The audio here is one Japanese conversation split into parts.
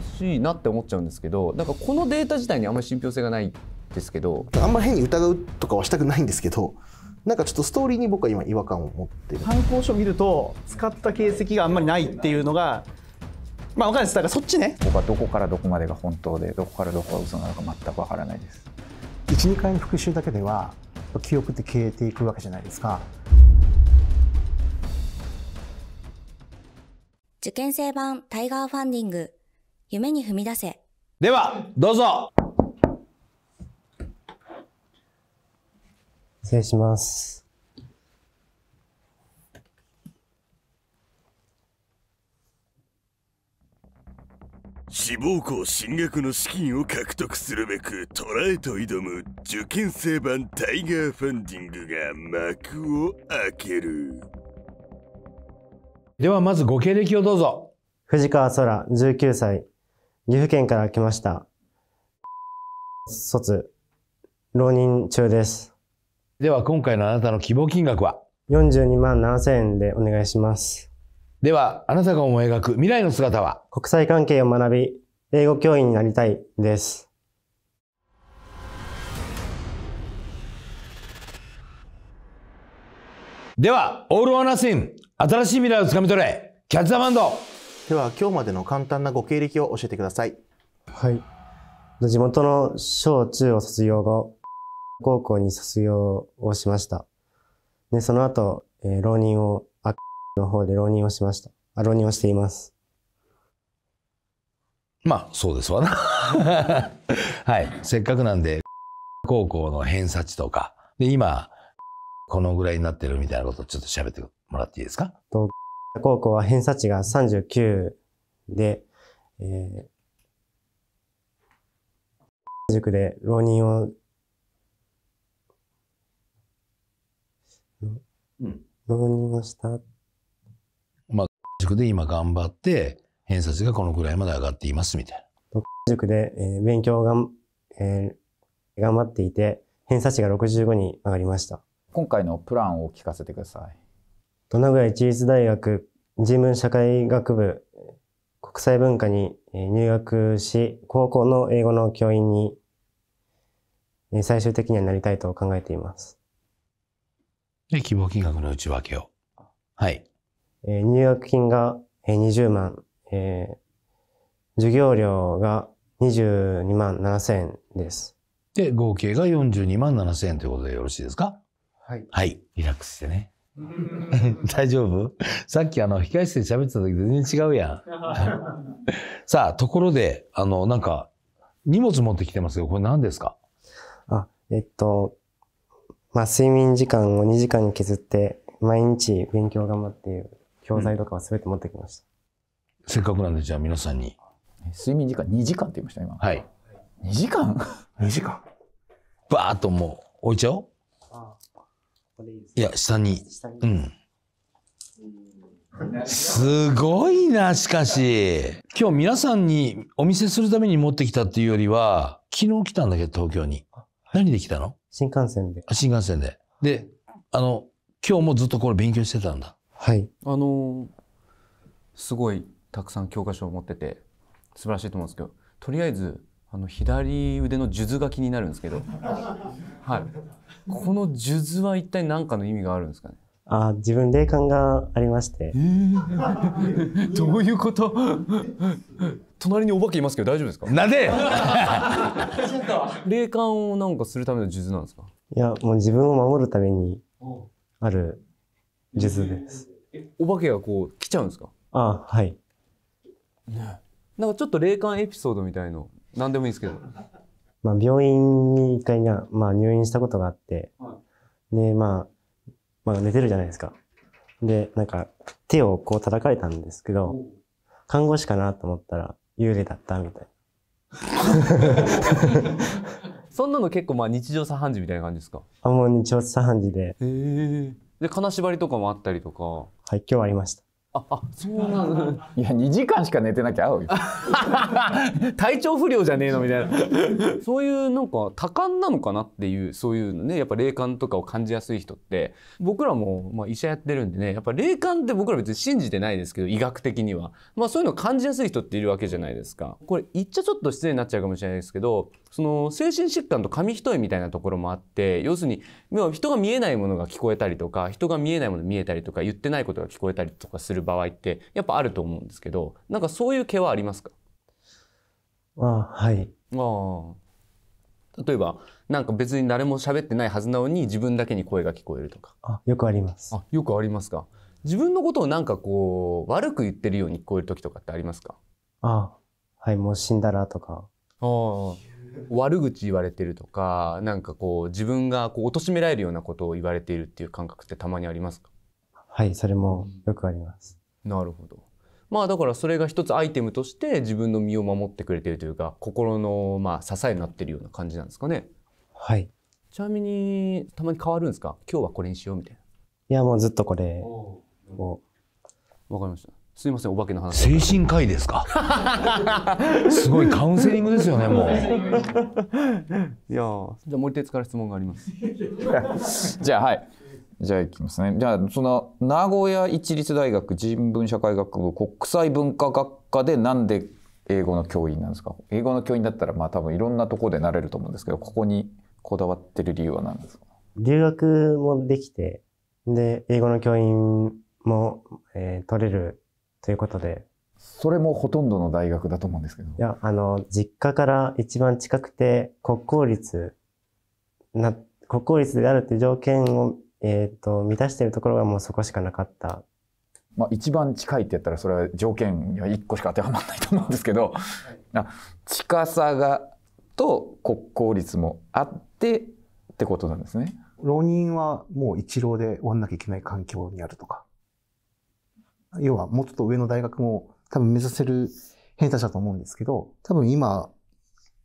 しいなって思っちゃうんですけどなんかこのデータ自体にあんまり信憑性がないですけどあんまり変に疑うとかはしたくないんですけどなんかちょっとストーリーに僕は今違和感を持ってる参考書を見ると使った形跡があんまりないっていうのがまあ分かんないですだからそっちね僕はどこからどこまでが本当でどこからどこが嘘なのか全く分からないです12回の復習だけでは記憶って消えていくわけじゃないですか受験生版タイガーファンディング夢に踏み出せ。では、どうぞ失礼します。志望校進学の資金を獲得するべくトラへと挑む受験生版タイガーファンディングが幕を開けるではまずご経歴をどうぞ藤川空19歳岐阜県から来ました。卒、浪人中です。では今回のあなたの希望金額は42万7千円でお願いします。では、あなたが思い描く未来の姿は国際関係を学び、英語教員になりたいです。では、オールオアナスイン、新しい未来をつかみ取れ、キャッチザバンドでは今日までの簡単なご経歴を教えてくださいはい地元の小中を卒業後高校に卒業をしましたでその後、えー、浪人をあの方で浪人をしましたあ浪人をしていますまあそうですわな はいせっかくなんで高校の偏差値とかで今このぐらいになってるみたいなことをちょっと喋ってもらっていいですか高校は偏差値が39で、えー、塾で浪人を、うん、浪人をした。まあ、塾で今頑張って、偏差値がこのぐらいまで上がっていますみたいな。塾で、えー、勉強が、えー、頑張っていて、偏差値が65に上がりました。今回のプランを聞かせてください。名古屋市立大学人文社会学部国際文化に入学し、高校の英語の教員に最終的にはなりたいと考えています。で、希望金額の内訳を。はい。入学金が20万、えー、授業料が22万7千円です。で、合計が42万7千円ということでよろしいですかはい。はい。リラックスしてね。大丈夫さっきあの、控室で喋ってた時全然違うやん。さあ、ところで、あの、なんか、荷物持ってきてますよ。これ何ですかあ、えっと、まあ、睡眠時間を2時間に削って、毎日勉強頑張っている教材とかは全て持ってきました。うん、せっかくなんで、じゃあ皆さんに。睡眠時間2時間って言いました、今。はい。2時間 ?2 時間。バーっともう置いちゃおう。でいいですかいや、下に。下に。うん。すごいな、しかし。今日皆さんにお見せするために持ってきたっていうよりは、昨日来たんだけど、東京に。何で来たの新幹線で。新幹線で。で、あの、今日もずっとこれ勉強してたんだ。はい。あのーすごいたくさん教科書を持ってて素晴らしいと思うんですけどとりあえずあの左腕の数図が気になるんですけど、はい、この数珠は一体何かの意味があるんですかねあ自分霊感がありまして、えー、どういうこと隣にお化けいますけど大丈夫ですかなぜ 霊感をなんかするための数珠なんですかいやもう自分を守るためにある数珠ですお化けがこう来ちゃうんですかあはい、なんかちょっと霊感エピソードみたいのなんでもいいですけどまあ、病院に一回な、まあ、入院したことがあって、で、まあ、まあ、寝てるじゃないですか。で、なんか、手をこう叩かれたんですけど、看護師かなと思ったら、幽霊だったみたいな。そんなの結構まあ日常茶飯事みたいな感じですかあ、もう日常茶飯事で。へえ。で、金縛りとかもあったりとか。はい、今日ありました。あ、そうなんだ。いや、二時間しか寝てなきゃ合うよ。体調不良じゃねえのみたいな。そういうなんか多感なのかなっていう、そういうのね、やっぱ霊感とかを感じやすい人って、僕らも、まあ、医者やってるんでね、やっぱ霊感って僕ら別に信じてないですけど、医学的には。まあそういうのを感じやすい人っているわけじゃないですか。これ言っちゃちょっと失礼になっちゃうかもしれないですけど、その精神疾患と紙一重みたいなところもあって要するに人が見えないものが聞こえたりとか人が見えないもの見えたりとか言ってないことが聞こえたりとかする場合ってやっぱあると思うんですけどなんかそういう毛はありますかあはいあ例えばなんか別に誰も喋ってないはずなのに自分だけに声が聞こえるとかあよくありますあよくありますか自分のことをなんかこう悪く言ってるように聞こえる時とかってありますかあはいもう死んだらとかああ悪口言われてるとかなんかこう自分がこう貶められるようなことを言われているっていう感覚ってたまにありますかはいそれもよくあります。なるほどまあだからそれが一つアイテムとして自分の身を守ってくれてるというか心のまあ支えになってるような感じなんですかね。はいちなみにたまに変わるんですか今日はこれにしようみたいな。いやもうずっとこれを。わかりました。すいませんお化けの話精神科医ですか すごいカウンセリングですよねもう いやじゃあもう一徹から質問があります じゃあはいじゃあいきますねじゃあその名古屋市立大学人文社会学部国際文化学科でなんで英語の教員なんですか英語の教員だったらまあ多分いろんなところでなれると思うんですけどここにこだわってる理由は何ですか留学もできてで英語の教員も、えー、取れるということで。それもほとんどの大学だと思うんですけど。いや、あの、実家から一番近くて、国公立な、国公立であるっていう条件を、えっ、ー、と、満たしているところがもうそこしかなかったまあ、一番近いって言ったらそれは条件が一個しか当てはまらないと思うんですけど、はい、近さがと国公立もあってってことなんですね。浪人はもう一浪で終わんなきゃいけない環境にあるとか要はもうちょっと上の大学も多分目指せる偏差値だと思うんですけど、多分今、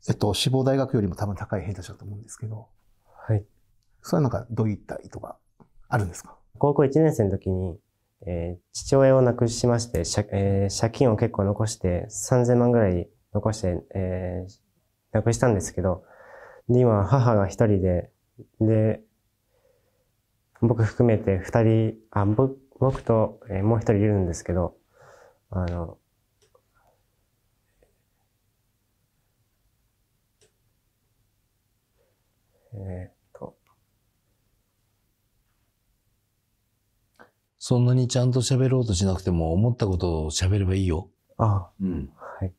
えっと、志望大学よりも多分高い偏差値だと思うんですけど、はい。それはなんかどういった意図があるんですか高校1年生の時に、えー、父親を亡くしまして、借,、えー、借金を結構残して、3000万ぐらい残して、えー、亡くしたんですけど、で、今、母が一人で、で、僕含めて二人、あ、僕僕と、えー、もう一人いるんですけど、あの、えー、っと。そんなにちゃんと喋ろうとしなくても、思ったことを喋ればいいよ。ああ。うん。はい。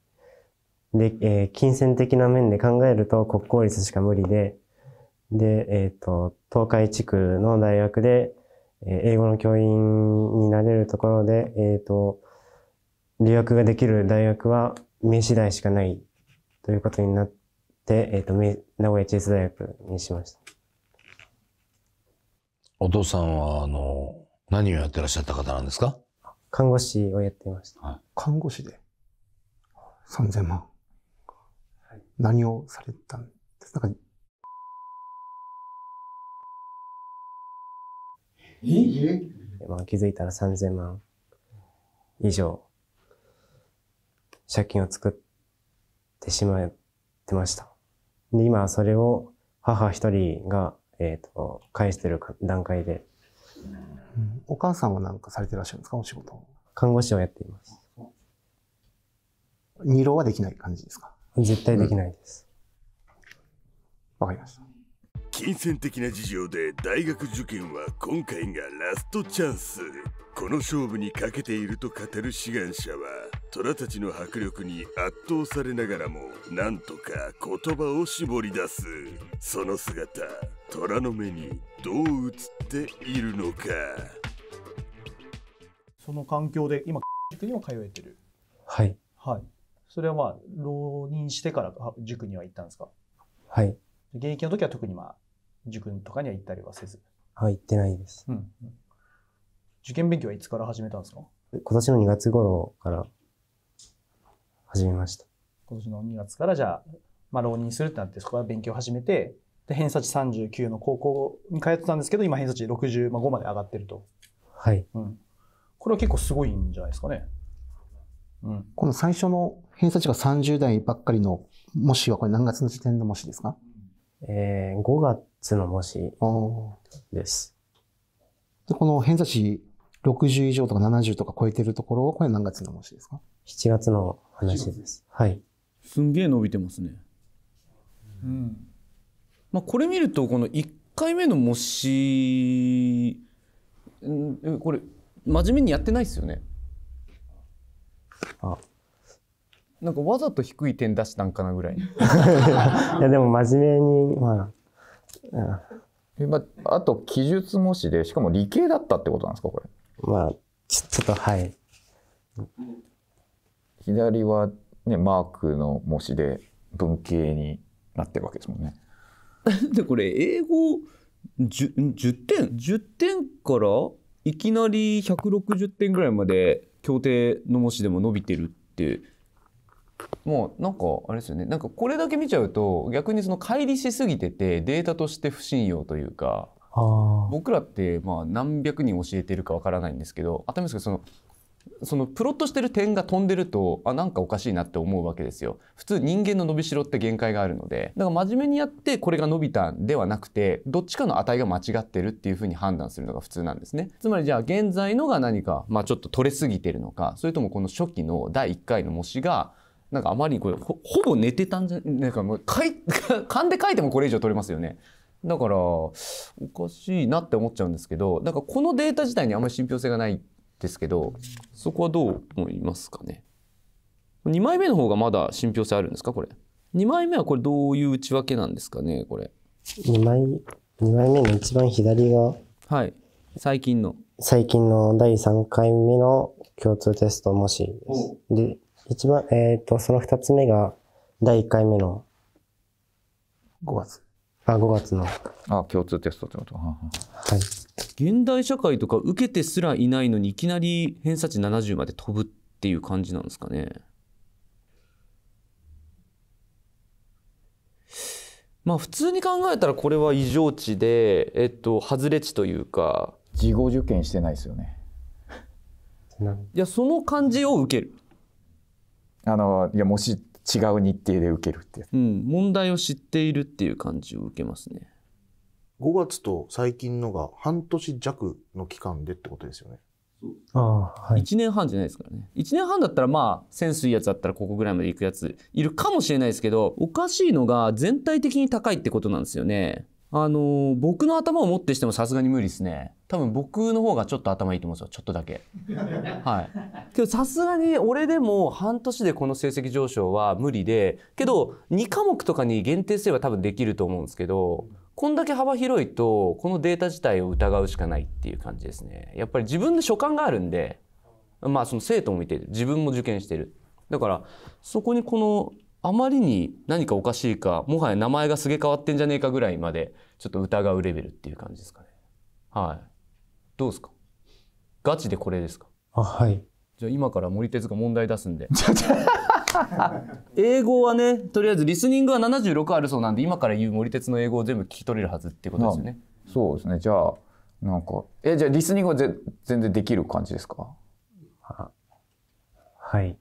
で、えー、金銭的な面で考えると国公立しか無理で、で、えっ、ー、と、東海地区の大学で、英語の教員になれるところで、えっ、ー、と、留学ができる大学は名次第しかないということになって、えっ、ー、と、名古屋チェス大学にしました。お父さんは、あの、何をやってらっしゃった方なんですか看護師をやっていました。はい、看護師で3000万。はい、何をされたんですかまあ、気づいたら3000万以上、借金を作ってしまってました。で、今それを母一人が、えー、と、返してる段階で、うん、お母さんは何かされてらっしゃるんですかお仕事看護師をやっています。二浪はできない感じですか絶対できないです。わ、うん、かりました。金銭的な事情で大学受験は今回がラストチャンスこの勝負にかけていると語る志願者は虎たちの迫力に圧倒されながらもなんとか言葉を絞り出すその姿虎の目にどう映っているのかその環境で今塾にも通えてるはいはいそれはまあ浪人してから塾には行ったんですかはい現役の時は特にまあ、塾とかには行ったりはせず。はい、行ってないです。うん。受験勉強はいつから始めたんですか今年の2月頃から始めました。今年の2月からじゃあ、まあ、浪人するってなって、そこから勉強を始めて、で、偏差値39の高校に通ってたんですけど、今偏差値65まで上がってると。はい。うん。これは結構すごいんじゃないですかね。うん。この最初の偏差値が30代ばっかりの、もしはこれ何月の時点の模試ですかえー、5月の模試です。で、この偏差値60以上とか70とか超えてるところは、これ何月の模試ですか ?7 月の話です。はい。すんげえ伸びてますね。うん。まあ、これ見ると、この1回目の模試、んこれ、真面目にやってないですよね。あ、なんかわざと低い点出したんかなぐらい。いやでも真面目に、まあ、うん。まあ、あと記述模試で、しかも理系だったってことなんですか、これ。まあ、ちょっと、はい。左はね、マークの模試で文系になってるわけですもんね。で、これ、英語 10, 10点 ?10 点からいきなり160点ぐらいまで協定の模試でも伸びてるって。もうなんかあれですよねなんかこれだけ見ちゃうと逆にその乖離しすぎててデータとして不信用というか僕らってまあ何百人教えてるかわからないんですけど頭ですけどそのそのプロットしてる点が飛んでるとあなんかおかしいなって思うわけですよ普通人間の伸びしろって限界があるのでだから真面目にやってこれが伸びたんではなくてどっちかの値が間違ってるっていうふうに判断するのが普通なんですねつまりじゃあ現在のが何か、まあ、ちょっと取れすぎてるのかそれともこの初期の第1回の模試がなんかあまりこれほぼ寝てたんじゃなんかもうか 勘で書いてもこれ以上取れますよね。だからおかしいなって思っちゃうんですけどなんかこのデータ自体にあんまり信憑性がないですけどそこはどう思いますかね2枚目の方がまだ信憑性あるんですかこれ2枚目はこれどういう内訳なんですかねこれ2枚 ,2 枚目の一番左がはい最近の最近の第3回目の共通テスト模試ですで一番、えっ、ー、と、その二つ目が、第一回目の。5月。あ、5月の。あ、共通テストってことは。はい。現代社会とか受けてすらいないのに、いきなり偏差値70まで飛ぶっていう感じなんですかね。まあ普通に考えたらこれは異常値で、えっと、外れ値というか。自己受験してないですよね。いや、その感じを受ける。あのいやもし違う日程で受けるってうん、問題を知っているっていう感じを受けますね5月と最近のが半年弱の期間でってことですよねあ、はい、1年半じゃないですからね1年半だったらまあセンスいいやつだったらここぐらいまで行くやついるかもしれないですけどおかしいのが全体的に高いってことなんですよねあの僕の頭を持ってしてもさすがに無理ですね多分僕の方がちょっと頭いいと思うんですよちょっとだけはいけどさすがに俺でも半年でこの成績上昇は無理でけど2科目とかに限定すれば多分できると思うんですけどこんだけ幅広いとこのデータ自体を疑うしかないっていう感じですね。やっぱり自分で所感があるんでまあその生徒もいて自分も受験してる。だからそこにこのあまりに何かおかしいかもはや名前がすげ変わってんじゃねえかぐらいまでちょっと疑うレベルっていう感じですかね。はい。どうですかガチでこれですかあはい。じゃあ今から森哲が問題出すんで 英語はねとりあえずリスニングは76あるそうなんで今から言う森哲の英語を全部聞き取れるはずってことですよね、まあ、そうですねじゃあなんかえじゃあリスニングはぜ全然できる感じですかはい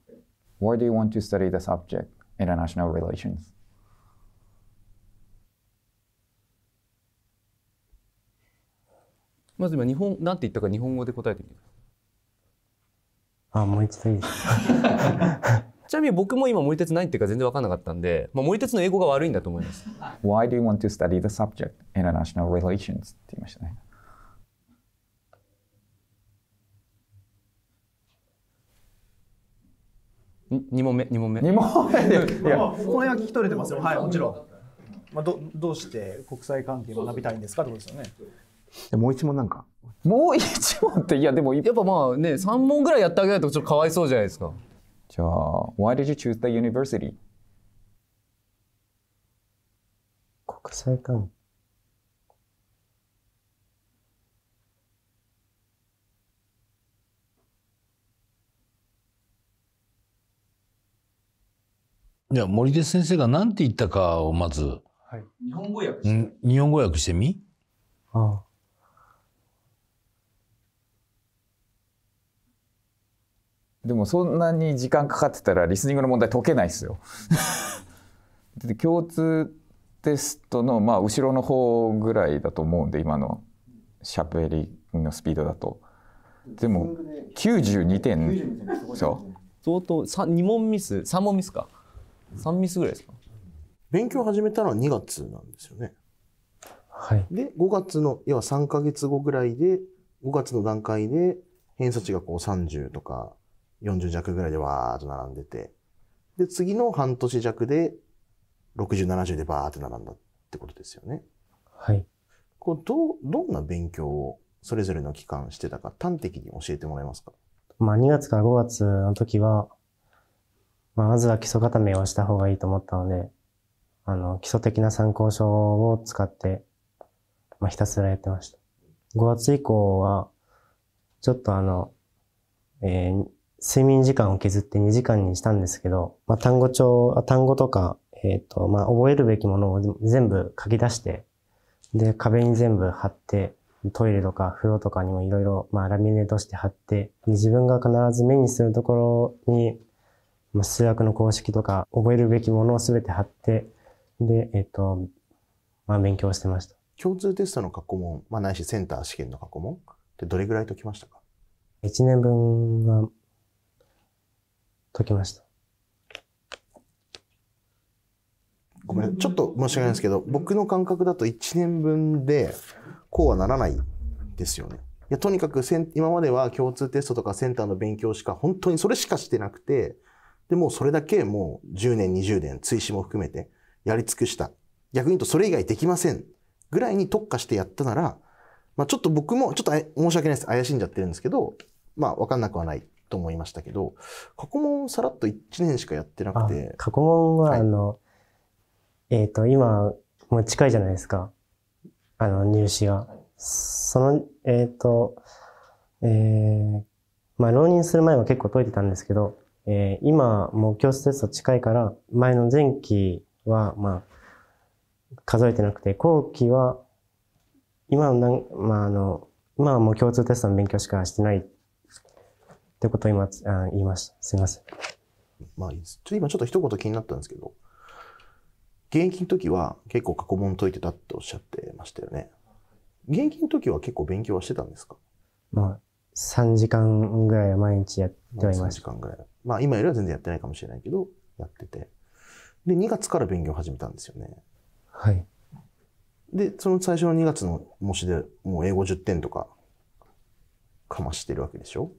Why do you want to study the subject international relations? まず今日本なんて言ったか日本語で答えてみてくださいあ、もう一度いいです。ちなみに僕も今森鉄ないっていうか全然分かんなかったんで、まあ、森鉄の英語が悪いんだと思います。Why do you want to study the subject international relations? って言いましたね。2問目2問目2問目いやこの辺は聞き取れてますよはいもちろん、まあ、どどうして国際関係を学びたいんですかってことですよねもう一問なんかもう一問っていやでもやっぱまあね3問ぐらいやってあげないとちょっとかわいそうじゃないですかじゃあ Why did you choose the university? 国際関いや森出先生が何て言ったかをまず、はい、日本語訳して、日本語訳してみああでもそんなに時間かかってたらリスニングの問題解けないですよ で。共通テストのまあ後ろの方ぐらいだと思うんで今のしゃべりのスピードだと。でも92点でしょ相当2問ミス3問ミスか3ミスぐらいですか勉強始めたのは2月なんですよね。はい、で5月の要は3か月後ぐらいで5月の段階で偏差値がこう30とか40弱ぐらいでわーっと並んでて、で、次の半年弱で60、70でバーって並んだってことですよね。はい。こう、どどんな勉強をそれぞれの期間してたか端的に教えてもらえますかまあ、2月から5月の時は、まあ、まずは基礎固めをした方がいいと思ったので、あの、基礎的な参考書を使って、まあ、ひたすらやってました。5月以降は、ちょっとあの、えー、睡眠時間を削って2時間にしたんですけど、まあ、単語帳、単語とか、えっ、ー、と、まあ、覚えるべきものを全部書き出して、で、壁に全部貼って、トイレとか風呂とかにもいろいろ、まあ、ラミネートして貼って、自分が必ず目にするところに、まあ、数学の公式とか、覚えるべきものを全て貼って、で、えっ、ー、と、まあ、勉強してました。共通テストの過去問、まあ、ないしセンター試験の過去問ってどれぐらい解きましたか ?1 年分は解けました。ごめん、ちょっと申し訳ないんですけど、僕の感覚だと1年分でこうはならないですよね。いやとにかく今までは共通テストとかセンターの勉強しか、本当にそれしかしてなくて、でもそれだけもう10年、20年、追試も含めてやり尽くした。逆に言うとそれ以外できません。ぐらいに特化してやったなら、まあ、ちょっと僕も、ちょっと申し訳ないです。怪しんじゃってるんですけど、まあ、わかんなくはないと思いましたけど過去問さらっと1年しかやってなくて過去問はあの、えっ、ー、と今もう近いじゃないですかあの入試が、そのえっ、ー、とえー、まあ浪人する前は結構解いてたんですけど、えー、今もう教室テスト近いから前の前期はまあ数えてなくて後期は今のなん、まあ、あの今はもう共通テストの勉強しかしてないってことを今、あ言いました。すみません。まあいいです。ちょ今ちょっと一言気になったんですけど、現役の時は結構過去問解いてたっておっしゃってましたよね。現役の時は結構勉強はしてたんですかまあ、3時間ぐらいは毎日やってはいました。3時間ぐらい。まあ今よりは全然やってないかもしれないけど、やってて。で、2月から勉強始めたんですよね。はい。で、その最初の2月の模試でもう英語10点とかかましてるわけでしょ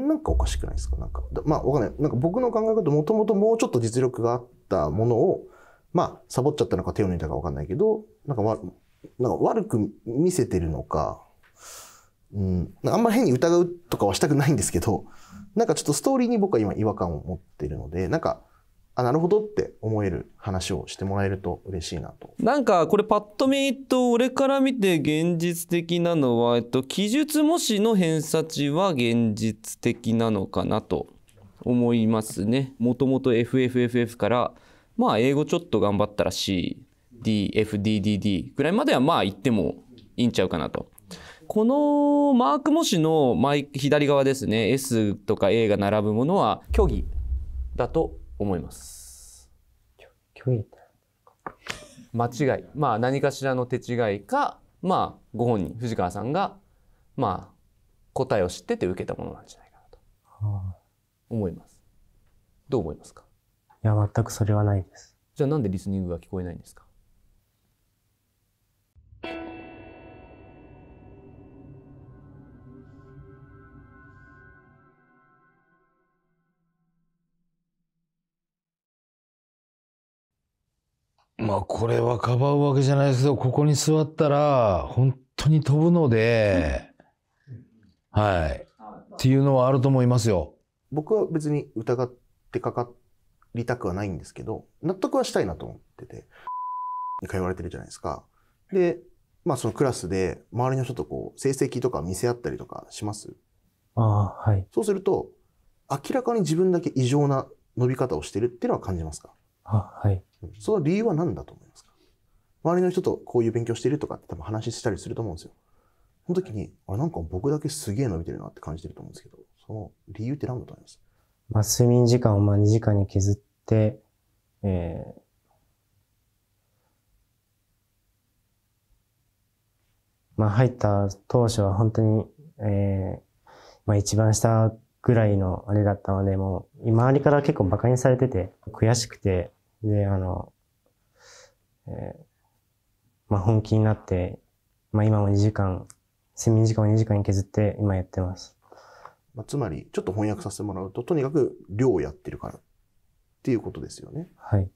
なんかおかしくないですかなんか、まあわかんない。なんか僕の考え方、もともともうちょっと実力があったものを、まあ、サボっちゃったのか手を抜いたかわかんないけど、なんかわ、なんか悪く見せてるのか、うん、あんま変に疑うとかはしたくないんですけど、なんかちょっとストーリーに僕は今違和感を持ってるので、なんか、あなるほどって思える話をしてもらえると嬉しいなとなんかこれパッと見、と俺から見て現実的なのは、えっと、記述模試の偏差値は現実的なのかなと思いますねもともと FFFF からまあ英語ちょっと頑張ったら CDFDDD ぐらいまではまあ言ってもいいんちゃうかなとこのマーク模試の左側ですね S とか A が並ぶものは虚偽だと思います。間違い。まあ何かしらの手違いか、まあご本人、藤川さんが、まあ答えを知ってて受けたものなんじゃないかなと。思います。どう思いますかいや、全くそれはないです。じゃあなんでリスニングが聞こえないんですかまあこれはかばうわけじゃないですけどここに座ったら本当に飛ぶので、はいっていうのはあると思いますよ。僕は別に疑ってかかりたくはないんですけど納得はしたいなと思っててに通われてるじゃないですか。でまあそのクラスで周りの人とこう成績とか見せ合ったりとかしますあ、はい、そうすると明らかに自分だけ異常な伸び方をしてるっていうのは感じますかあはい、その理由は何だと思いますか周りの人とこういう勉強してるとかって多分話したりすると思うんですよ。その時に、あれなんか僕だけすげえ伸びてるなって感じてると思うんですけど、その理由って何だと思いますまあ、睡眠時間をまあ2時間に削って、えー、まあ、入った当初は本当に、えー、まあ、一番下ぐらいのあれだったので、もう、周りから結構馬鹿にされてて、悔しくて、で、あの、えー、まあ、本気になって、まあ、今も2時間、睡眠時間を2時間に削って今やってます。まあ、つまり、ちょっと翻訳させてもらうと、とにかく量をやってるからっていうことですよね。はい。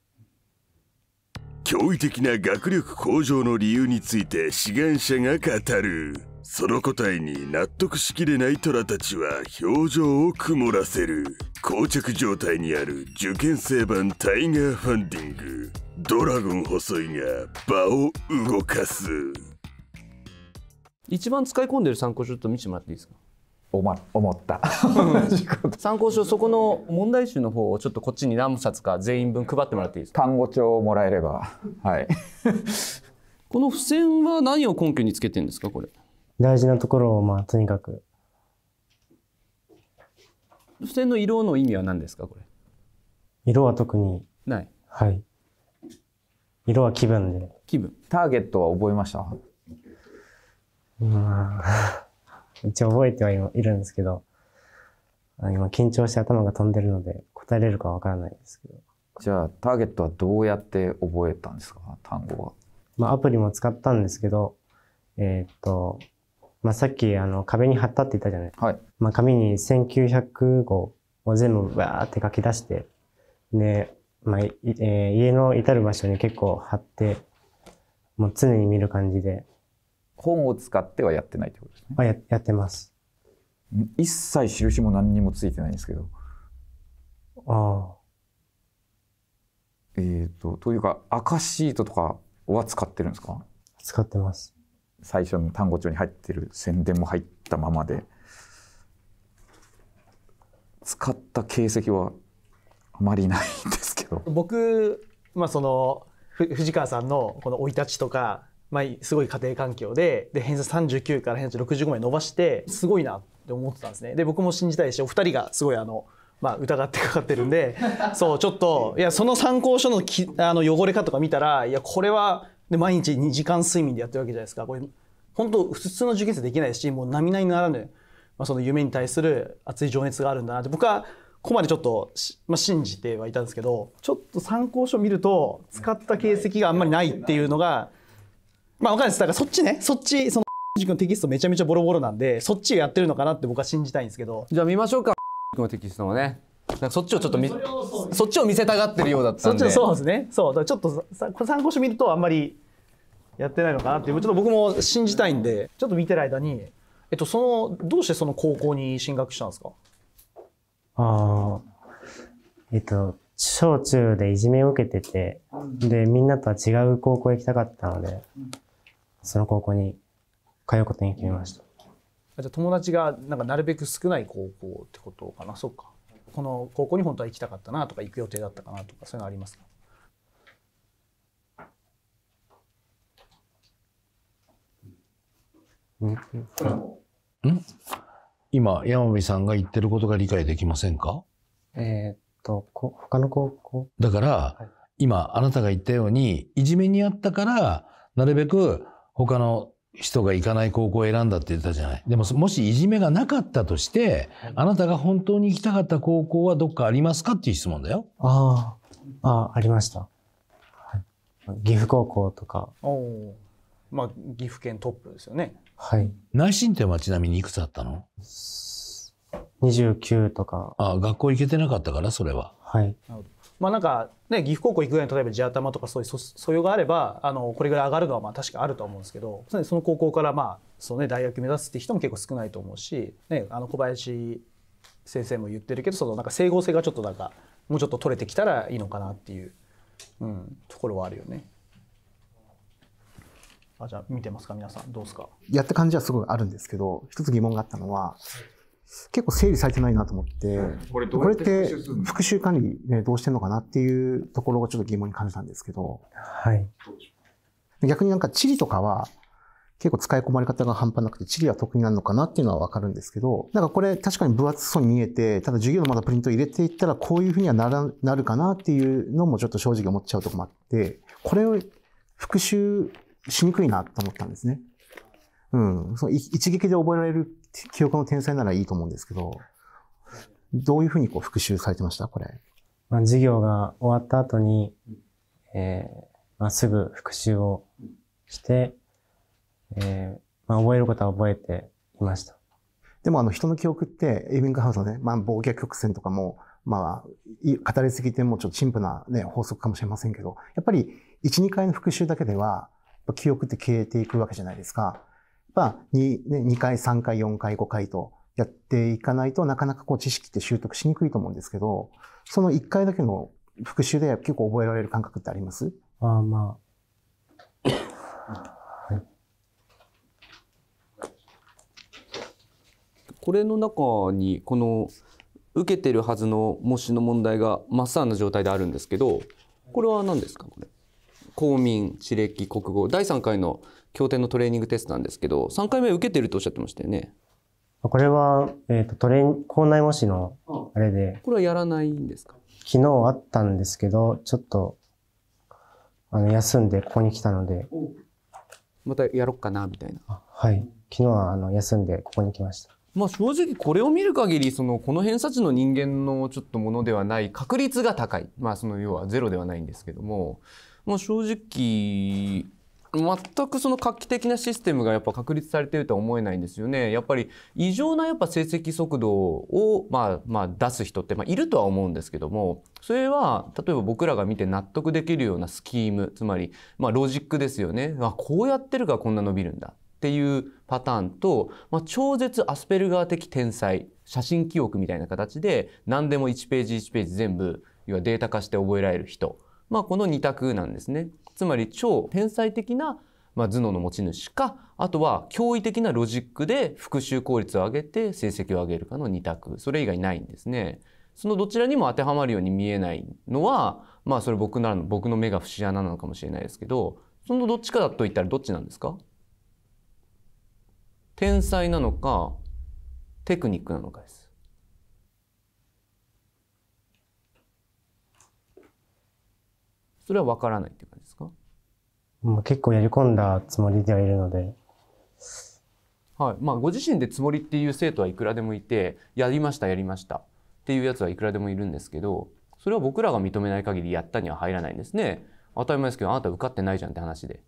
驚異的な学力向上の理由について志願者が語る。その答えに納得しきれない虎たちは表情を曇らせる膠着状態にある受験生版タイガーファンディングドラゴン細いが場を動かす一番使い込んでる参考書と見せてもらっていいですかおま、思った 参考書そこの問題集の方をちょっとこっちに何冊か全員分配ってもらっていいですか単語帳をもらえればはいこの付箋は何を根拠につけてんですかこれ大事なところをまあとにかく付箋の色の意味は何ですかこれ色は特にないはい色は気分で気分ターゲットは覚えましたまあ 一応覚えてはいるんですけど今緊張して頭が飛んでるので答えれるかわからないですけどじゃあターゲットはどうやって覚えたんですか単語はまあアプリも使ったんですけどえー、っとまあ、さっきあの壁に貼ったって言ったじゃない、はい、まあ、紙に1900号を全部わーって書き出して、ねまあえー、家の至る場所に結構貼って、もう常に見る感じで。本を使ってはやってないってことですね。あややってます。一切印も何にもついてないんですけど。ああ。えっ、ー、と、というか、赤シートとかは使ってるんですか使ってます。最初の単語帳に入ってる宣伝も入ったままで使った形跡はあまりないんですけど僕、まあ、その藤川さんのこの生い立ちとか、まあ、すごい家庭環境でで偏差39から偏差65まで伸ばしてすごいなって思ってたんですね。で僕も信じたいしお二人がすごいあのまあ、疑ってかかってるんでそうちょっといやその参考書のきあの汚れかとか見たらいやこれはで毎日2時間睡眠でやってるわけじゃないですかこれ本当普通の受験生できないしもう並々ならぬ、まあ、その夢に対する熱い情熱があるんだなって僕はここまでちょっと、まあ、信じてはいたんですけどちょっと参考書見ると使った形跡があんまりないっていうのがまあ分かんないですだからそっちねそっちそのくのテキストめちゃめちゃボロボロなんでそっちやってるのかなって僕は信じたいんですけどじゃあ見ましょうかのテキストもねなんかそっちをちょっと見そっちを見せたがってるようだったんでそうですねそうちょっと参考書見るとあんまりやってないのかなっていうちょっと僕も信じたいんでちょっと見てる間に、えっと、そのどうしてその高校に進学したんですかああえっと小中でいじめを受けててでみんなとは違う高校へ行きたかったのでその高校に通うことに決めました、じゃあ友達がなんかなるべく少ない高校ってことかなそうかこの高校に本当は行きたかったなとか行く予定だったかなとかそういうのありますか今山美さんが言ってることが理解できませんかえー、っとこ他の高校だから、はい、今あなたが言ったようにいじめにあったからなるべく他の人が行かない高校を選んだって言ってたじゃない。でも、もしいじめがなかったとして、あなたが本当に行きたかった高校はどっかありますかっていう質問だよ。ああ、あありました。はい、岐阜高校とか。おお。まあ、岐阜県トップですよね。はい。内申点はちなみにいくつあったの29とか。ああ、学校行けてなかったから、それは。はい。まあなんか、ね、岐阜高校行くぐらいに例えば地頭とかそういう素養があればあのこれぐらい上がるのはまあ確かあると思うんですけどその高校からまあそうね、大学目指すって人も結構少ないと思うし、ね、あの小林先生も言ってるけどそのなんか整合性がちょっとなんかもうちょっと取れてきたらいいのかなっていう、うん、ところはあるよね。あじゃあ見てますか皆さんどうですかやった感じはすごいあるんですけど一つ疑問があったのは結構整理されてないなと思って、これこれって復習管理、ね、どうしてんのかなっていうところがちょっと疑問に感じたんですけど、はい、逆になんか地理とかは結構使い込まれ方が半端なくて、地理は得意なのかなっていうのはわかるんですけど、なんかこれ確かに分厚そうに見えて、ただ授業のまだプリント入れていったらこういうふうにはならなるかなっていうのもちょっと正直思っちゃうとこもあって、これを復習しにくいなと思ったんですね。うん。その一撃で覚えられる記憶の天才ならいいと思うんですけど、どういうふうにこう復習されてましたこれ。まあ、授業が終わった後に、えー、まあ、すぐ復習をして、えー、まあ、覚えることは覚えていました。でもあの人の記憶って、エイビングハウスのね、まあ、暴虐曲線とかも、まあ、語りすぎてもちょっと陳腐な、ね、法則かもしれませんけど、やっぱり1、2回の復習だけでは、記憶って消えていくわけじゃないですか。まあ2、ね、2回、3回、4回、5回とやっていかないとなかなかこう知識って習得しにくいと思うんですけど、その1回だけの復習で結構覚えられる感覚ってありますあまあ。これの中に、この、受けてるはずの模試の問題がマッサーの状態であるんですけど、これは何ですかこれ。公民、地歴、国語、第3回の経典のトレーニングテストなんですけど、3回目受けてるとおっしゃってましたよね。これは、えっ、ー、と、トレン、校内模試の、あれで、うん、これはやらないんですか昨日あったんですけど、ちょっと、あの、休んでここに来たので。またやろっかな、みたいな。はい。昨日は、あの、休んでここに来ました。まあ正直これを見る限り、その、この偏差値の人間のちょっとものではない、確率が高い。まあその要はゼロではないんですけども、まあ正直、全くその画期的なシステムがやっぱ確立されてるとは思えないんですよね。やっぱり異常なやっぱ成績速度を、まあ、まあ出す人って、まあ、いるとは思うんですけども、それは例えば僕らが見て納得できるようなスキーム、つまり、まあ、ロジックですよね。あ、こうやってるからこんな伸びるんだっていうパターンと、まあ、超絶アスペルガー的天才、写真記憶みたいな形で何でも1ページ1ページ全部、要はデータ化して覚えられる人。まあ、この2択なんですね。つまり超天才的な、まあ、頭脳の持ち主か、あとは驚異的なロジックで復習効率を上げて成績を上げるかの2択。それ以外ないんですね。そのどちらにも当てはまるように見えないのは、まあそれ僕ならの、僕の目が節穴なのかもしれないですけど、そのどっちかだと言ったらどっちなんですか天才なのか、テクニックなのかです。それは分からないっていう感じですかま結構やり込んだつもりではいるので。はいまあ、ご自身でつもりっていう生徒はいくらでもいてやりましたやりましたっていうやつはいくらでもいるんですけどそれは僕らが認めない限りやったには入らないんですね当たり前ですけどあなた受かってないじゃんって話で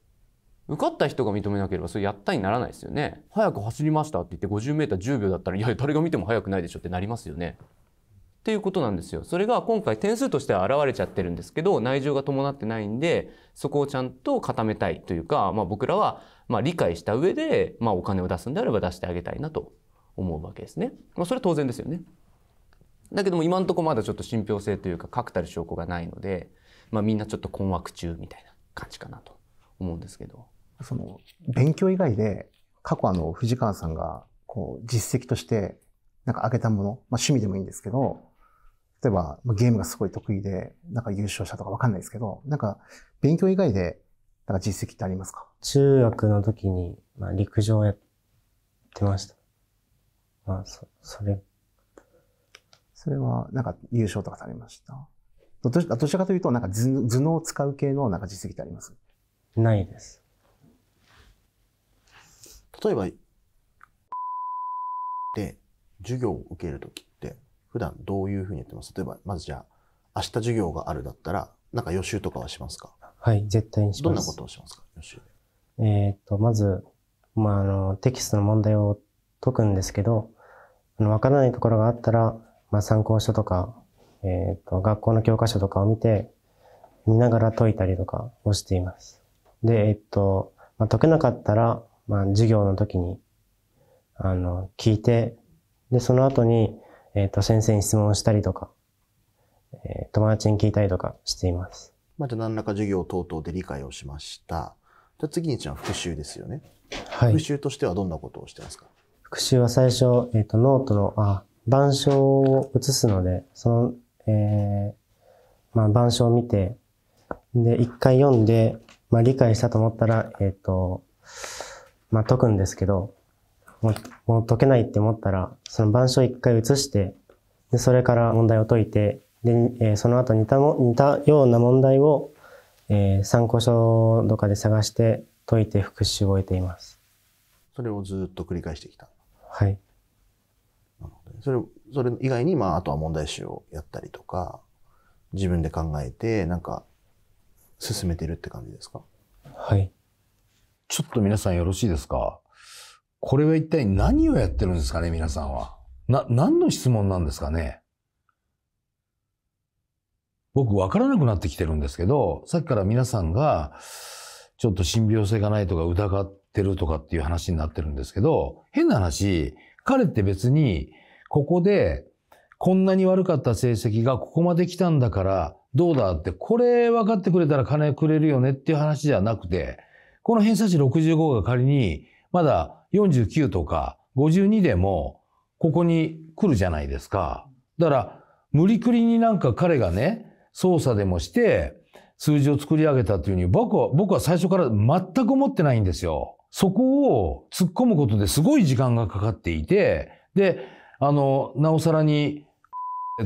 受かった人が認めなければそれやったにならないですよね早く走りましたって言って 50m10 秒だったらいや誰が見ても速くないでしょってなりますよねっていうことなんですよ。それが今回点数としては現れちゃってるんですけど、内情が伴ってないんで、そこをちゃんと固めたいというか、まあ僕らはまあ理解した上で、まあお金を出すんであれば出してあげたいなと思うわけですね。まあそれは当然ですよね。だけども今んとこまだちょっと信憑性というか確たる証拠がないので、まあみんなちょっと困惑中みたいな感じかなと思うんですけど。その勉強以外で過去あの藤川さんがこう実績としてなんか上げたもの、まあ趣味でもいいんですけど、例えば、ゲームがすごい得意で、なんか優勝したとかわかんないですけど、なんか、勉強以外で、なんか実績ってありますか中学の時に、まあ、陸上やってました。まあ、そ、それ。それは、なんか、優勝とかされましたどちどちらかというと、なんか頭、頭脳を使う系の、なんか実績ってありますないです。例えば、で、授業を受けるとき、普段どういうふうにやってます例えば、まずじゃあ、明日授業があるだったら、なんか予習とかはしますかはい、絶対にします。どんなことをしますか予習えっと、まず、まあ、あの、テキストの問題を解くんですけど、あの、わからないところがあったら、まあ、参考書とか、えっ、ー、と、学校の教科書とかを見て、見ながら解いたりとかをしています。で、えっと、まあ、解けなかったら、まあ、授業の時に、あの、聞いて、で、その後に、えっ、ー、と、先生に質問したりとか、えー、友達に聞いたりとかしています。まあ、じゃあ何らか授業等々で理解をしました。じゃあ次にじゃあ復習ですよね。はい。復習としてはどんなことをしてますか復習は最初、えっ、ー、と、ノートの、あ、板書を写すので、その、えー、まあ、板書を見て、で、一回読んで、まあ、理解したと思ったら、えっ、ー、と、まあ、解くんですけど、もう解けないって思ったら、その板書一回写して、で、それから問題を解いて、で、えー、その後似たも、似たような問題を、えー、参考書とかで探して解いて復習を終えています。それをずっと繰り返してきた。はい。それ、それ以外に、まあ、あとは問題集をやったりとか、自分で考えて、なんか、進めてるって感じですかはい。ちょっと皆さんよろしいですかこれは一体何をやってるんですかね、皆さんは。な、何の質問なんですかね。僕分からなくなってきてるんですけど、さっきから皆さんが、ちょっと信憑性がないとか疑ってるとかっていう話になってるんですけど、変な話、彼って別に、ここで、こんなに悪かった成績がここまで来たんだから、どうだって、これ分かってくれたら金くれるよねっていう話じゃなくて、この偏差値65が仮に、まだ49とか52でもここに来るじゃないですか。だから、無理くりになんか彼がね、操作でもして、数字を作り上げたというふうに僕は、僕は最初から全く思ってないんですよ。そこを突っ込むことですごい時間がかかっていて、で、あの、なおさらに、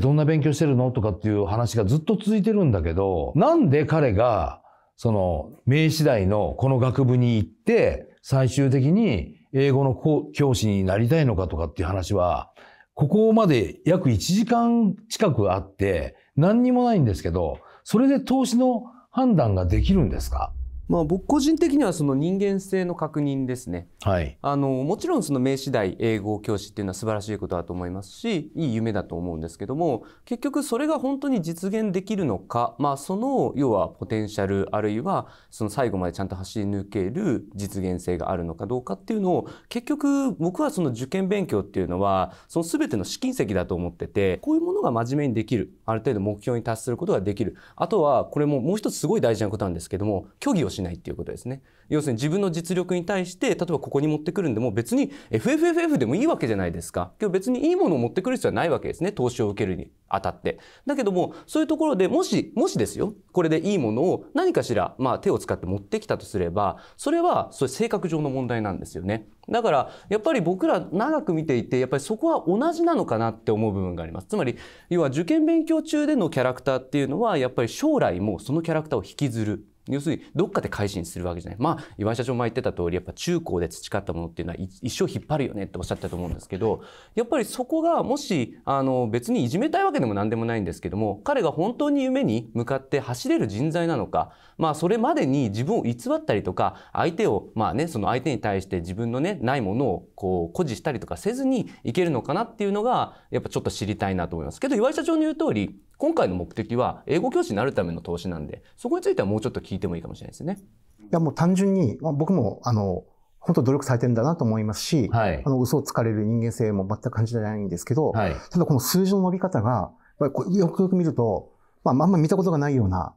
どんな勉強してるのとかっていう話がずっと続いてるんだけど、なんで彼が、その、名次第のこの学部に行って、最終的に英語の教師になりたいのかとかっていう話は、ここまで約1時間近くあって、何にもないんですけど、それで投資の判断ができるんですかまあ、僕個人的にはその人間性の確認ですね、はい、あのもちろんその名詞第、英語教師っていうのは素晴らしいことだと思いますしいい夢だと思うんですけども結局それが本当に実現できるのか、まあ、その要はポテンシャルあるいはその最後までちゃんと走り抜ける実現性があるのかどうかっていうのを結局僕はその受験勉強っていうのはその全ての試金石だと思っててこういうものが真面目にできるある程度目標に達することができるあとはこれももう一つすごい大事なことなんですけども虚偽をしないっていうことですね。要するに自分の実力に対して、例えばここに持ってくるんでも別に FFFF でもいいわけじゃないですか。今日別にいいものを持ってくる必要はないわけですね。投資を受けるにあたって。だけども、そういうところでもし、もしですよ、これでいいものを何かしら、まあ手を使って持ってきたとすれば、それは、それ性格上の問題なんですよね。だから、やっぱり僕ら長く見ていて、やっぱりそこは同じなのかなって思う部分があります。つまり、要は受験勉強中でのキャラクターっていうのは、やっぱり将来もそのキャラクターを引きずる。要するにどっかで改心するわけじゃない。まあ岩井社長も言ってた通りやっぱ中高で培ったものっていうのは一生引っ張るよねっておっしゃったと思うんですけどやっぱりそこがもしあの別にいじめたいわけでも何でもないんですけども彼が本当に夢に向かって走れる人材なのかまあそれまでに自分を偽ったりとか相手をまあねその相手に対して自分のねないものをこう誇示したりとかせずにいけるのかなっていうのがやっぱちょっと知りたいなと思います。けど岩井社長の言う通り今回の目的は英語教師になるための投資なんで、そこについてはもうちょっと聞いてもいいかもしれないですね。いや、もう単純に、まあ、僕も、あの、本当努力されてるんだなと思いますし、はい、あの、嘘をつかれる人間性も全く感じないんですけど、はい、ただこの数字の伸び方が、まあ、よくよく見ると、まあ、あんま見たことがないような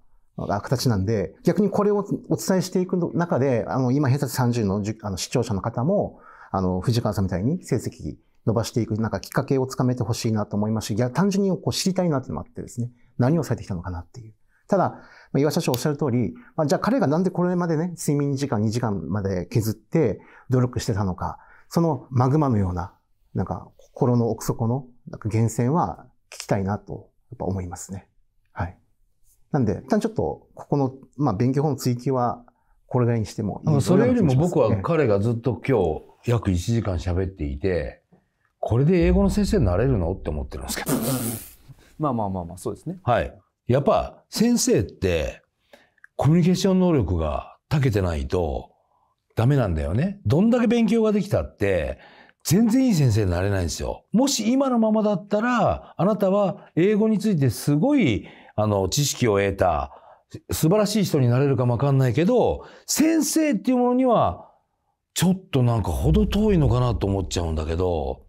形なんで、逆にこれをお伝えしていく中で、あの、今、偏差値30のあの視聴者の方も、あの、藤川さんみたいに成績伸ばしていく、なんかきっかけをつかめてほしいなと思いますし、いや、単純にこう知りたいなってのもあってですね、何をされてきたのかなっていう。ただ、まあ、岩社長おっしゃる通り、まあ、じゃあ彼がなんでこれまでね、睡眠時間2時間まで削って努力してたのか、そのマグマのような、なんか心の奥底のなんか源泉は聞きたいなと、やっぱ思いますね。はい。なんで、一旦ちょっと、ここの、まあ、勉強法の追記は、これぐらいにしてもいい、かそれよりも僕は彼がずっと今日、約1時間喋っていて、これで英語の先生になれるのって思ってるんですけど。まあまあまあまあ、そうですね。はい。やっぱ先生ってコミュニケーション能力が長けてないとダメなんだよね。どんだけ勉強ができたって全然いい先生になれないんですよ。もし今のままだったらあなたは英語についてすごいあの知識を得た素晴らしい人になれるかもわかんないけど先生っていうものにはちょっとなんか程遠いのかなと思っちゃうんだけど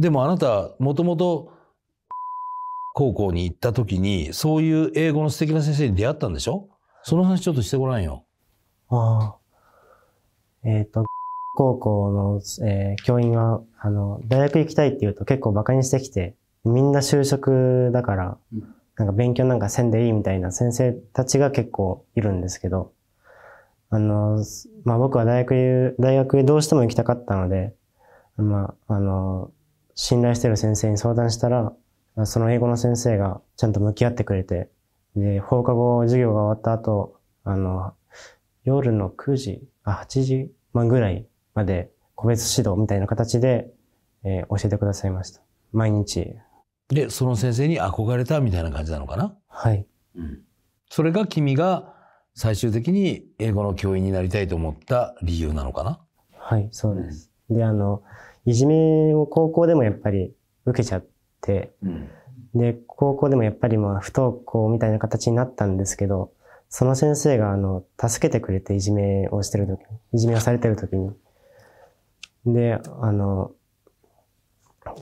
でもあなた、もともと、高校に行った時に、そういう英語の素敵な先生に出会ったんでしょその話ちょっとしてごらんよ。ああ。えっ、ー、と、高校の、えー、教員は、あの、大学行きたいって言うと結構馬鹿にしてきて、みんな就職だから、なんか勉強なんかせんでいいみたいな先生たちが結構いるんですけど、あの、まあ、僕は大学、大学どうしても行きたかったので、まあ、あの、信頼してる先生に相談したら、その英語の先生がちゃんと向き合ってくれて、で、放課後授業が終わった後、あの、夜の9時、あ、8時まぐらいまで個別指導みたいな形で、えー、教えてくださいました。毎日。で、その先生に憧れたみたいな感じなのかなはい。うん。それが君が最終的に英語の教員になりたいと思った理由なのかなはい、そうです。で、あの、いじめを高校でもやっぱり受けちゃって、うん、で、高校でもやっぱりまあ不登校みたいな形になったんですけど、その先生があの、助けてくれていじめをしてるとき、いじめをされてるときに。で、あの、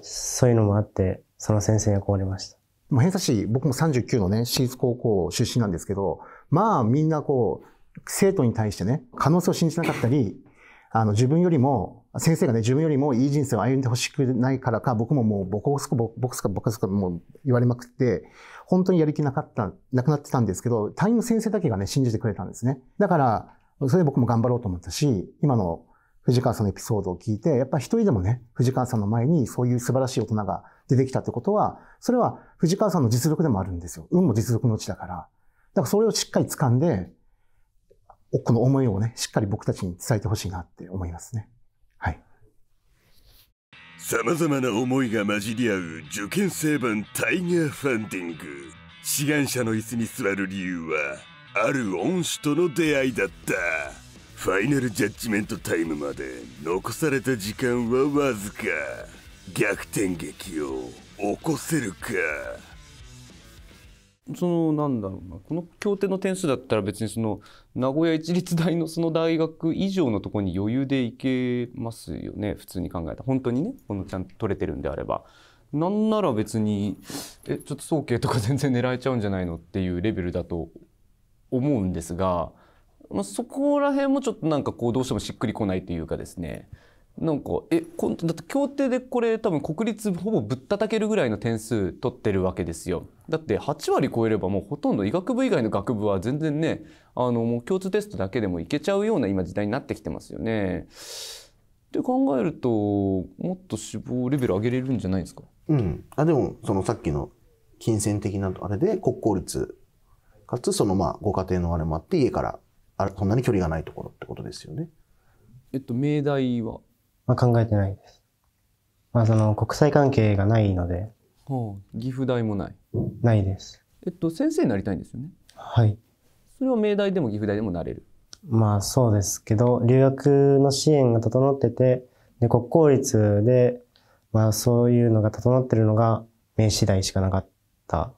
そういうのもあって、その先生に憧れました。もう偏差値、僕も39のね、私立高校出身なんですけど、まあみんなこう、生徒に対してね、可能性を信じなかったり、あの、自分よりも先生がね、自分よりもいい人生を歩んでほしくないからか、僕ももうボコすかボコすかボコすかもう言われまくって、本当にやる気なかった、なくなってたんですけど、担任の先生だけがね、信じてくれたんですね。だから、それで僕も頑張ろうと思ったし、今の藤川さんのエピソードを聞いて、やっぱ一人でもね、藤川さんの前にそういう素晴らしい大人が出てきたってことは、それは藤川さんの実力でもあるんですよ。運も実力のうちだから。だからそれをしっかり掴んで、この思いをね、しっかり僕たちに伝えてほしいなって思いますね。さまざまな思いが混じり合う受験生版タイガーファンディング志願者の椅子に座る理由はある恩師との出会いだったファイナルジャッジメントタイムまで残された時間はわずか逆転劇を起こせるかそのなんだろうなこの協定の点数だったら別にその名古屋一律大のその大学以上のところに余裕で行けますよね普通に考えた本当にねこのちゃんと取れてるんであれば。なんなら別にえちょっと早慶とか全然狙えちゃうんじゃないのっていうレベルだと思うんですが、まあ、そこら辺もちょっとなんかこうどうしてもしっくりこないというかですねなんかえこだって協定でこれ多分国立ほぼぶったたけるぐらいの点数取ってるわけですよ。だって8割超えればもうほとんど医学部以外の学部は全然ねあのもう共通テストだけでもいけちゃうような今時代になってきてますよね。って考えるともっと死亡レベル上げれるんじゃないですか、うん、あでもそのさっきの金銭的なあれで国公立かつそのまあご家庭のあれもあって家からあそんなに距離がないところってことですよね。えっと、命題はまあ、考えてないです。まあ、その国際関係がないので。はあ、岐阜大もない。ないです。えっと、先生になりたいんですよね。はい。それは明大でも岐阜大でもなれる。まあ、そうですけど、留学の支援が整ってて、で、国公立で、まあ、そういうのが整ってるのが、名次第しかなかった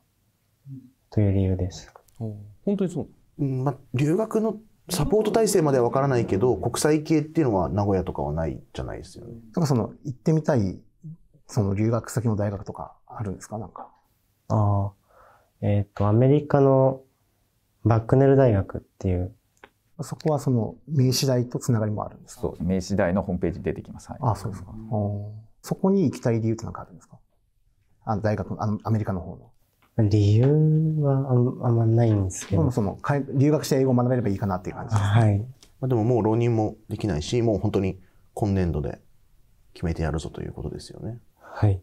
という理由です。はあ、本当にそう。うん、まあ、留学のサポート体制までは分からないけど、国際系っていうのは名古屋とかはないじゃないですよね。なんかその、行ってみたい、その留学先の大学とかあるんですかなんか。ああ。えっ、ー、と、アメリカのバックネル大学っていう。そこはその、明治大とつながりもあるんですかそう、明治大のホームページ出てきます。はい、ああ、そうですか。そこに行きたい理由ってなんかあるんですかあの大学の、あの、アメリカの方の。理由はあんまないんですけど。そもそも留学して英語を学べればいいかなっていう感じです、はい。まあ、でももう浪人もできないし、もう本当に今年度で決めてやるぞということですよね。はい。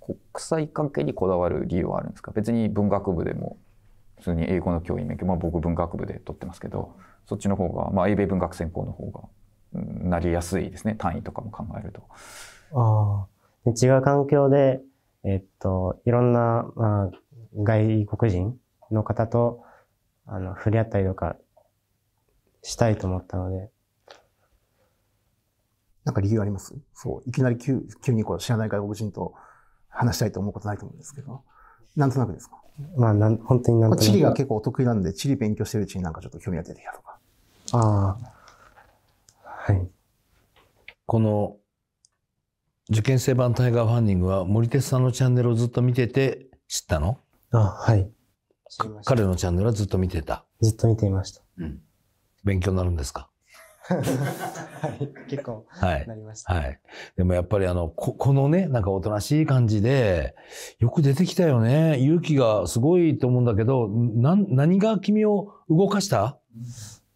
国際関係にこだわる理由はあるんですか別に文学部でも普通に英語の教員免許、まあ、僕文学部で取ってますけどそっちの方が、まあ、英米文学専攻の方が、うん、なりやすいですね単位とかも考えると。ああ違う環境でえっと、いろんな、まあ、外国人の方と、あの、触れ合ったりとか、したいと思ったので。なんか理由ありますそう。いきなり急急にこう知らない外国人と話したいと思うことないと思うんですけど。なんとなくですかまあ、なん本当になんとなく。地理が結構お得意なんで、地理勉強してるうちになんかちょっと興味が出てきたとか。ああ。はい。この受験生版タイガーファンディングは森哲さんのチャンネルをずっと見てて知ったのあ、はい。彼のチャンネルはずっと見てた。ずっと見ていました。うん。勉強になるんですかはい、結構なりました、はい、はい。でもやっぱりあの、こ、このね、なんかおとなしい感じで、よく出てきたよね。勇気がすごいと思うんだけど、な、何が君を動かした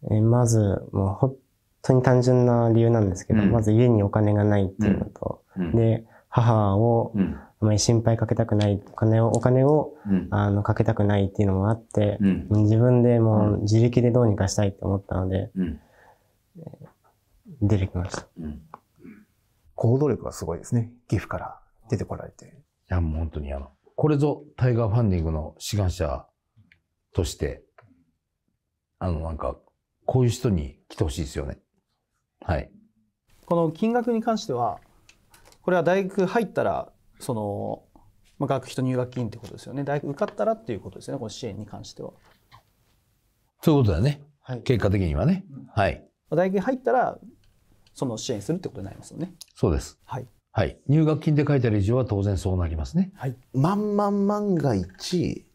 えまず、もう、当に単純な理由なんですけど、うん、まず家にお金がないっていうのと、うん、で、母を、あまり心配かけたくない、お金を、お金を、あの、かけたくないっていうのもあって、自分でもう自力でどうにかしたいと思ったので、出てきました、行動力はすごいですね。岐阜から出てこられて。いや、もう本当にあの、これぞタイガーファンディングの志願者として、あの、なんか、こういう人に来てほしいですよね。はい、この金額に関してはこれは大学入ったらその、まあ、学費と入学金ってことですよね大学受かったらっていうことですよねこの支援に関しては。そういうことだね、はい、結果的にはね。はい、大学入ったらその支援するってことになりますよね。そうです、はいはい、入学金で書いてある以上は当然そうなりますね。はい、万万万が一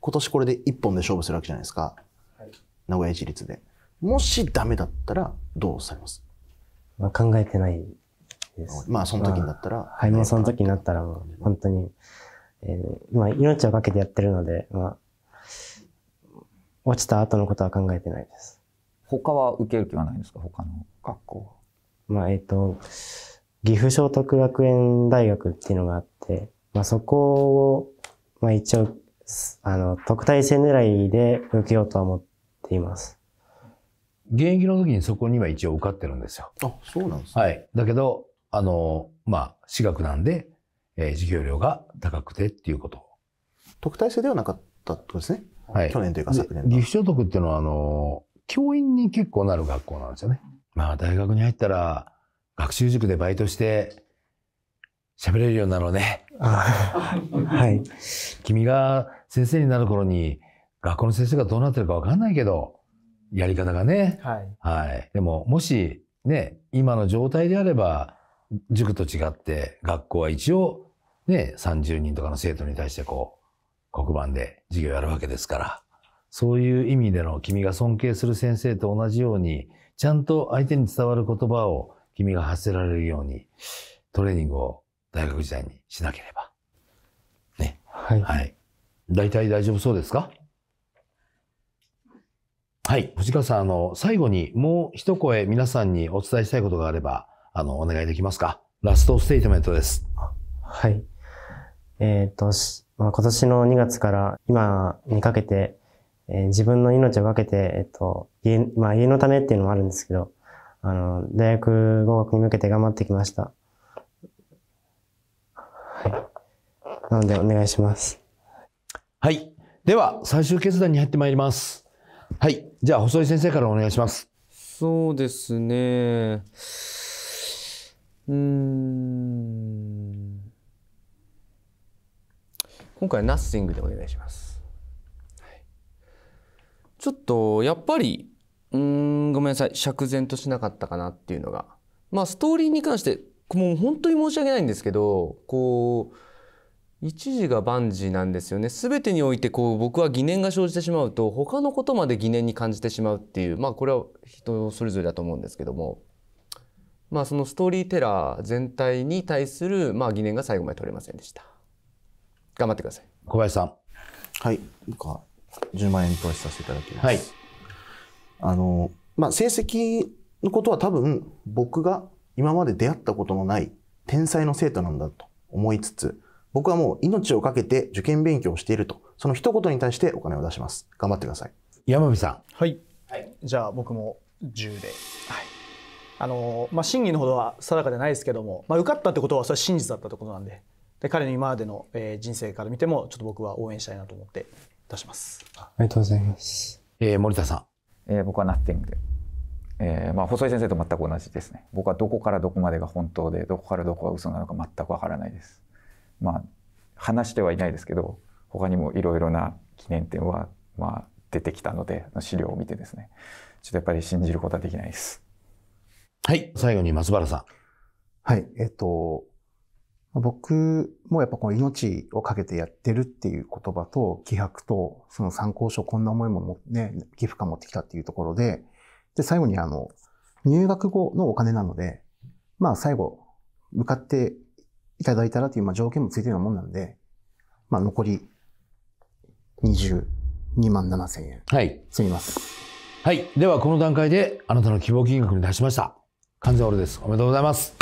今年これで1本で勝負するわけじゃないですか、はい、名古屋市立で。もしダメだったらどうされますまあ考えてないです。まあその時になったら。まあ、はい、もうその時になったらもう本当に、えー、まあ命をかけてやってるので、まあ、落ちた後のことは考えてないです。他は受ける気はないんですか他の学校まあえっ、ー、と、岐阜聖徳学園大学っていうのがあって、まあそこを、まあ一応、あの、特待生狙いで受けようとは思っています。現役の時にそこには一応受かってるんですよ。あ、そうなんですか、ね、はい。だけど、あの、まあ、私学なんで、えー、授業料が高くてっていうこと。特待生ではなかったってことですね。はい。去年というか昨年。岐阜所得っていうのは、あの、教員に結構なる学校なんですよね。まあ、大学に入ったら、学習塾でバイトして、喋れるようになろうね。はい。君が先生になる頃に、学校の先生がどうなってるかわかんないけど、やり方がね。はい。はい。でも、もし、ね、今の状態であれば、塾と違って、学校は一応、ね、30人とかの生徒に対してこう、黒板で授業やるわけですから、そういう意味での君が尊敬する先生と同じように、ちゃんと相手に伝わる言葉を君が発せられるように、トレーニングを大学時代にしなければ。ね。はい。はい。大体大丈夫そうですかはい。藤川さん、あの、最後にもう一声皆さんにお伝えしたいことがあれば、あの、お願いできますかラストステートメントです。はい。えっ、と、まあ、今年の2月から今にかけて、えー、自分の命をかけて、えっ、と、家、まあ、家のためっていうのもあるんですけど、あの、大学合格に向けて頑張ってきました。はい。なので、お願いします。はい。では、最終決断に入ってまいります。はい。じゃあ、細井先生からお願いします。そうですね。うん。今回、ナッシングでお願いします。はい、ちょっと、やっぱり、うん、ごめんなさい。釈然としなかったかなっていうのが。まあ、ストーリーに関して、もう本当に申し訳ないんですけど、こう、一時が万事なんですよね全てにおいてこう僕は疑念が生じてしまうと他のことまで疑念に感じてしまうっていうまあこれは人それぞれだと思うんですけどもまあそのストーリーテラー全体に対するまあ疑念が最後まで取れませんでした頑張ってください小林さんはい僕は10万円投資させていただきます、はい、あのまあ成績のことは多分僕が今まで出会ったことのない天才の生徒なんだと思いつつ僕はもう命をかけて受験勉強をしていると、その一言に対してお金を出します。頑張ってください。山美さん。はい。はい、じゃあ僕も10で。はい。あの、まあ、真偽のほどは定かでないですけども、まあ、受かったってことはそれは真実だったってことなんで、で彼の今までの、えー、人生から見ても、ちょっと僕は応援したいなと思って出します。ありがとうございます。えー、森田さん。えー、僕はナッティング。えーまあ、細井先生と全く同じですね僕はどこからどこまでが本当でどこからどこが嘘なのか全くわからないですまあ、話してはいないですけど他にもいろいろな記念点は、まあ、出てきたので資料を見てですねちょっとやっぱり信じることはできないです。はい、最後に松原さん。はい、えっ、と、僕もやっぱこの命をかけてやってるっていう言葉と、気迫と、その参考書、こんな思いもも、ね、寄付感持ってきたっていうところで、で、最後にあの、入学後のお金なので、まあ最後、向かっていただいたらという、まあ、条件もついてるようなもんなんで、まあ、残り22万7千円。はい。すみます。はい。では、この段階で、あなたの希望金額に達しました。完全オールです。おめでとうございます。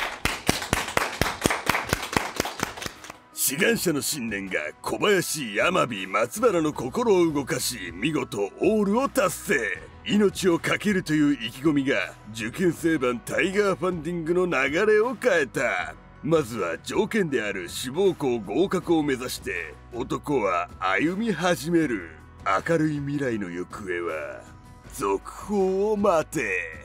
志願者の信念が小林、山火、松原の心を動かし、見事オールを達成。命を懸けるという意気込みが受験生版タイガーファンディングの流れを変えた。まずは条件である志望校合格を目指して男は歩み始める明るい未来の行方は続報を待て